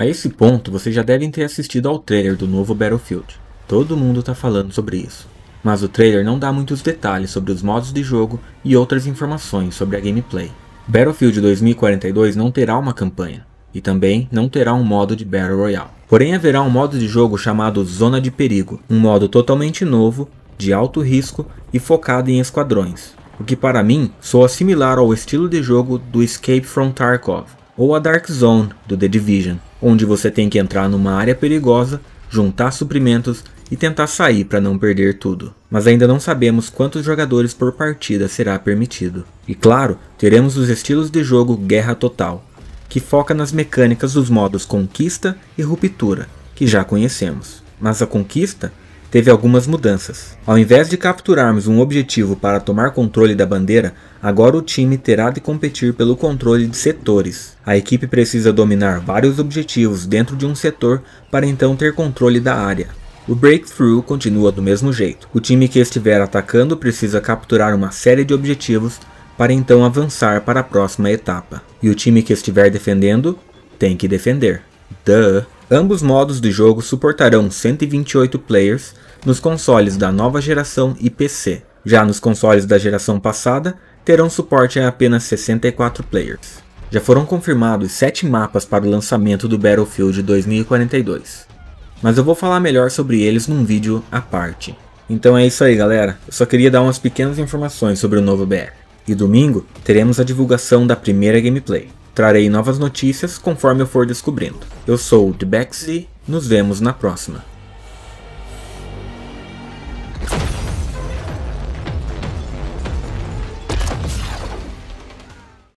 A esse ponto, vocês já devem ter assistido ao trailer do novo Battlefield. Todo mundo está falando sobre isso. Mas o trailer não dá muitos detalhes sobre os modos de jogo e outras informações sobre a gameplay. Battlefield 2042 não terá uma campanha, e também não terá um modo de Battle Royale. Porém haverá um modo de jogo chamado Zona de Perigo, um modo totalmente novo, de alto risco e focado em esquadrões, o que para mim soa similar ao estilo de jogo do Escape from Tarkov, ou a Dark Zone do The Division, onde você tem que entrar numa área perigosa, juntar suprimentos e tentar sair para não perder tudo. Mas ainda não sabemos quantos jogadores por partida será permitido. E claro, teremos os estilos de jogo Guerra Total, que foca nas mecânicas dos modos Conquista e Ruptura, que já conhecemos. Mas a Conquista teve algumas mudanças. Ao invés de capturarmos um objetivo para tomar controle da bandeira, agora o time terá de competir pelo controle de setores. A equipe precisa dominar vários objetivos dentro de um setor para então ter controle da área. O breakthrough continua do mesmo jeito. O time que estiver atacando precisa capturar uma série de objetivos para então avançar para a próxima etapa. E o time que estiver defendendo tem que defender. Duh. Ambos modos do jogo suportarão 128 players nos consoles da nova geração e PC. Já nos consoles da geração passada, terão suporte a apenas 64 players. Já foram confirmados 7 mapas para o lançamento do Battlefield 2042. Mas eu vou falar melhor sobre eles num vídeo à parte. Então é isso aí galera, eu só queria dar umas pequenas informações sobre o novo BR. E domingo, teremos a divulgação da primeira gameplay. Trarei novas notícias conforme eu for descobrindo. Eu sou o The bex nos vemos na próxima.